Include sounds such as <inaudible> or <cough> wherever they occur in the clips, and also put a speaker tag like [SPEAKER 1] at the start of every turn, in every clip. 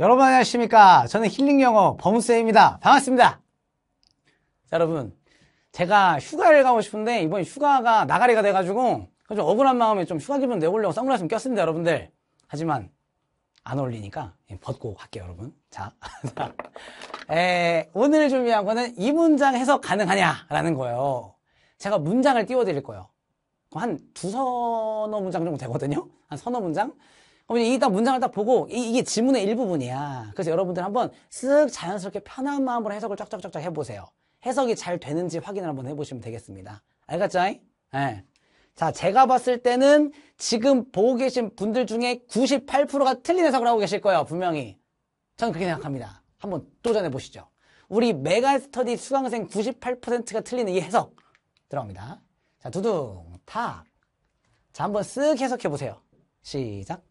[SPEAKER 1] 여러분 안녕하십니까 저는 힐링 영어 범쌤입니다 반갑습니다 자, 여러분 제가 휴가를 가고 싶은데 이번 휴가가 나가리가 돼가지고 좀 억울한 마음에 좀 휴가 기분 내보려고 선글라스 좀 꼈습니다 여러분들 하지만 안 어울리니까 예, 벗고 갈게요 여러분 자 <laughs> 에, 오늘 준비한 거는 이 문장 해석 가능하냐라는 거예요 제가 문장을 띄워드릴 거예요 한 두 서너 문장 정도 되거든요 한 서너 문장 어머 이딱 문장을 딱 보고 이, 게 지문의 일부분이야. 그래서 여러분들 한번 쓱 자연스럽게 편한 마음으로 해석을 쫙쫙쫙쫙 해보세요. 해석이 잘 되는지 확인을 한번 해보시면 되겠습니다. 알겠죠? 네. 자, 제가 봤을 때는 지금 보고 계신 분들 중에 98%가 틀린 해석을 하고 계실 거예요. 분명히. 저는 그렇게 생각합니다. 한번 도전해 보시죠. 우리 메가스터디 수강생 98%가 틀린이 해석 들어갑니다. 자, 두둥, 탁. 자, 한번 쓱 해석해 보세요. 시작.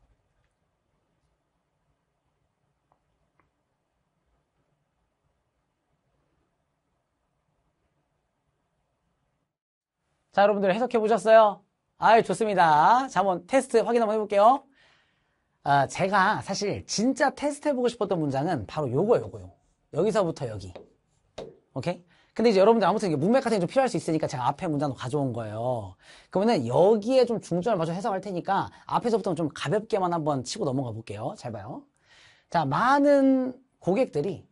[SPEAKER 1] 자, 여러분들 해석해 보셨어요? 아유, 좋습니다. 자, 한번 테스트 확인 한번 해볼게요. 아, 제가 사실 진짜 테스트 해보고 싶었던 문장은 바로 요거예요, 요거요. 여기서부터 여기. 오케이? 근데 이제 여러분들 아무튼 문맥 같은 게 좀 필요할 수 있으니까 제가 앞에 문장도 가져온 거예요. 그러면은 여기에 좀 중점을 맞춰 해석할 테니까 앞에서부터 는좀 가볍게만 한번 치고 넘어가 볼게요. 잘 봐요. 자, 많은 고객들이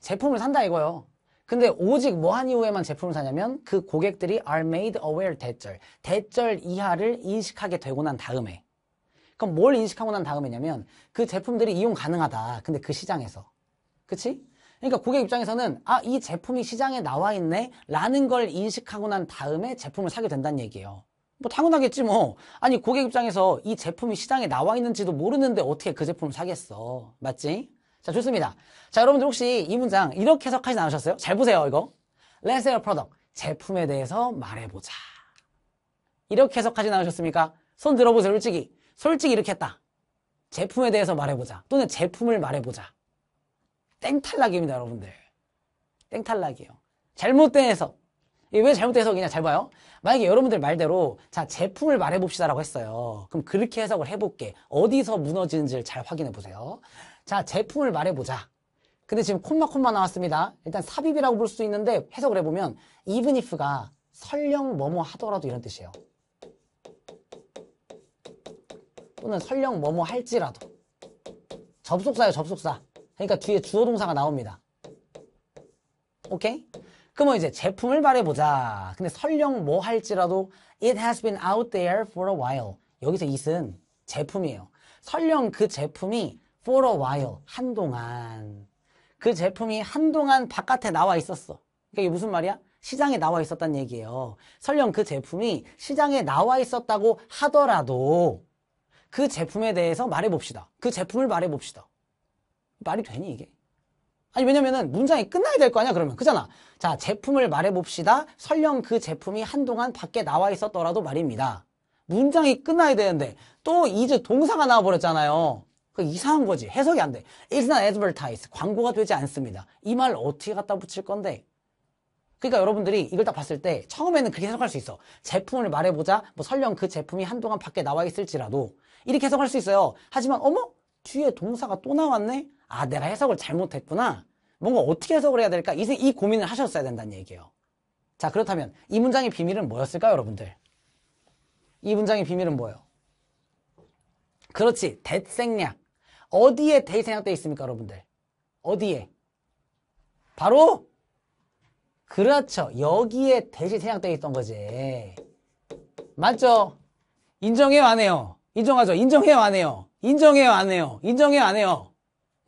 [SPEAKER 1] 제품을 산다 이거요. 근데 오직 뭐 한 이후에만 제품을 사냐면 그 고객들이 are made aware 대절, 대절 이하를 인식하게 되고 난 다음에 그럼 뭘 인식하고 난 다음에냐면 그 제품들이 이용 가능하다. 근데 그 시장에서. 그치? 그러니까 고객 입장에서는 아, 이 제품이 시장에 나와 있네? 라는 걸 인식하고 난 다음에 제품을 사게 된다는 얘기예요. 뭐 당연하겠지 뭐. 아니 고객 입장에서 이 제품이 시장에 나와 있는지도 모르는데 어떻게 그 제품을 사겠어. 맞지? 자, 좋습니다. 자, 여러분들 혹시 이 문장 이렇게 해석하지 않으셨어요? 잘 보세요, 이거. Let's sell product. 제품에 대해서 말해보자. 이렇게 해석하지 않으셨습니까? 손 들어보세요, 솔직히. 솔직히 이렇게 했다. 제품에 대해서 말해보자. 또는 제품을 말해보자. 땡탈락입니다, 여러분들. 땡탈락이에요. 잘못된 해석. 왜 잘못된 해석이냐, 잘 봐요. 만약에 여러분들 말대로, 자, 제품을 말해봅시다라고 했어요. 그럼 그렇게 해석을 해볼게. 어디서 무너지는지를 잘 확인해보세요. 자, 제품을 말해보자. 근데 지금 콤마 콤마 나왔습니다. 일단 삽입이라고 볼 수 있는데 해석을 해보면 even if가 설령 뭐 뭐 하더라도 이런 뜻이에요. 또는 설령 뭐 뭐 할지라도 접속사예요 접속사 그러니까 뒤에 주어 동사가 나옵니다 오케이? 그러면 이제 제품을 말해보자 근데 설령 뭐 할지라도 It has been out there for a while 여기서 it은 제품이에요 설령 그 제품이 for a while 한동안 그 제품이 한동안 바깥에 나와 있었어 그 이게 무슨 말이야? 시장에 나와 있었단 얘기예요 설령 그 제품이 시장에 나와 있었다고 하더라도 그 제품에 대해서 말해봅시다 그 제품을 말해봅시다 말이 되니 이게? 아니 왜냐면은 문장이 끝나야 될 거 아니야 그러면 그잖아 자 제품을 말해봅시다 설령 그 제품이 한동안 밖에 나와 있었더라도 말입니다 문장이 끝나야 되는데 또 이제 동사가 나와버렸잖아요 그 이상한 거지. 해석이 안 돼. It's not advertised. 광고가 되지 않습니다. 이 말 어떻게 갖다 붙일 건데? 그러니까 여러분들이 이걸 딱 봤을 때 처음에는 그렇게 해석할 수 있어. 제품을 말해보자. 뭐 설령 그 제품이 한동안 밖에 나와 있을지라도 이렇게 해석할 수 있어요. 하지만 어머? 뒤에 동사가 또 나왔네? 아 내가 해석을 잘못했구나. 뭔가 어떻게 해석을 해야 될까? 이, 이 고민을 하셨어야 된다는 얘기예요. 자 그렇다면 이 문장의 비밀은 뭐였을까요 여러분들? 이 문장의 비밀은 뭐예요? 그렇지. 대생략. 어디에 대이 생각어 있습니까, 여러분들? 어디에? 바로 그렇죠. 여기에 대시 생각어 있던 거지. 맞죠? 인정해요, 안 해요? 인정하죠? 인정해요, 안 해요? 인정해요, 안 해요? 인정해요, 안 해요?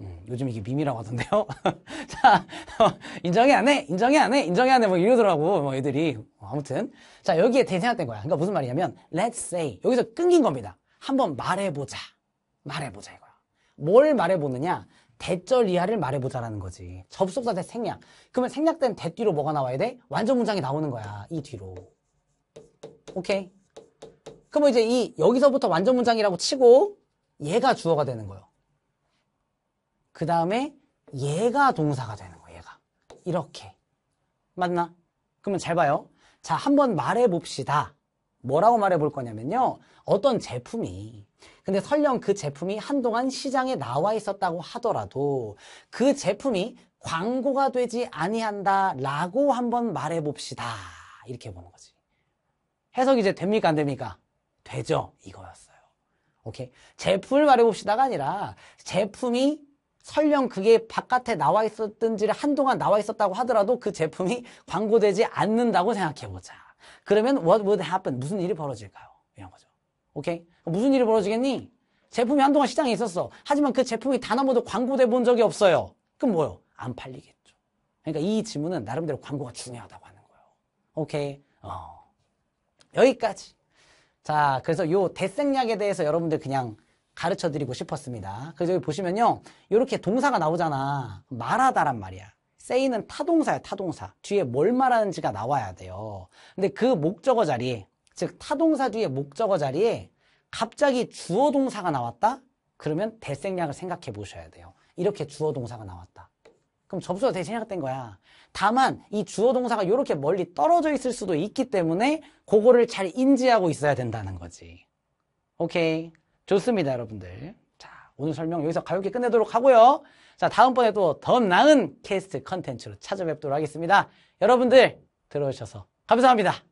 [SPEAKER 1] 음, 요즘 이게 밈이라고 하던데요? <laughs> 자, 인정해, 안 해? 인정해, 안 해? 인정해, 안 해? 뭐 이러더라고, 뭐 애들이. 아무튼. 자, 여기에 대시 생각된 거야. 그러니까 무슨 말이냐면, let's say. 여기서 끊긴 겁니다. 한번 말해보자. 말해보자, 이거. 뭘 말해보느냐? 대절 이하를 말해보자라는 거지. 접속사 대 생략. 그러면 생략된 대 뒤로 뭐가 나와야 돼? 완전 문장이 나오는 거야. 이 뒤로. 오케이. 그러면 이제 이 여기서부터 완전 문장이라고 치고 얘가 주어가 되는 거예요. 그 다음에 얘가 동사가 되는 거예요. 얘가. 이렇게. 맞나? 그러면 잘 봐요. 자, 한번 말해봅시다. 뭐라고 말해 볼 거냐면요. 어떤 제품이 근데 설령 그 제품이 한동안 시장에 나와 있었다고 하더라도 그 제품이 광고가 되지 아니한다 라고 한번 말해 봅시다. 이렇게 보는 거지. 해석이 제 됩니까 안 됩니까? 되죠. 이거였어요. 오케이. 제품을 말해 봅시다가 아니라 제품이 설령 그게 바깥에 나와 있었든지 한동안 나와 있었다고 하더라도 그 제품이 광고되지 않는다고 생각해 보자. 그러면 what would happen? 무슨 일이 벌어질까요? 이런 거죠. 오케이? 무슨 일이 벌어지겠니? 제품이 한동안 시장에 있었어. 하지만 그 제품이 단 한 번도 광고돼 본 적이 없어요. 그럼 뭐요? 안 팔리겠죠. 그러니까 이 질문은 나름대로 광고가 중요하다고 하는 거예요. 오케이? 어. 여기까지. 자, 그래서 요 대생략에 대해서 여러분들 그냥 가르쳐 드리고 싶었습니다. 그래서 여기 보시면요. 이렇게 동사가 나오잖아. 말하다란 말이야. say는 타동사야 타동사 뒤에 뭘 말하는지가 나와야 돼요 근데 그 목적어 자리즉 타동사 뒤에 목적어 자리에 갑자기 주어 동사가 나왔다? 그러면 대생략을 생각해 보셔야 돼요 이렇게 주어 동사가 나왔다 그럼 접수가 대신 생각된 거야 다만 이 주어 동사가 이렇게 멀리 떨어져 있을 수도 있기 때문에 그거를 잘 인지하고 있어야 된다는 거지 오케이 좋습니다 여러분들 자 오늘 설명 여기서 가볍게 끝내도록 하고요 자, 다음번에도 더 나은 캐스트 컨텐츠로 찾아뵙도록 하겠습니다. 여러분들 들어오셔서 감사합니다.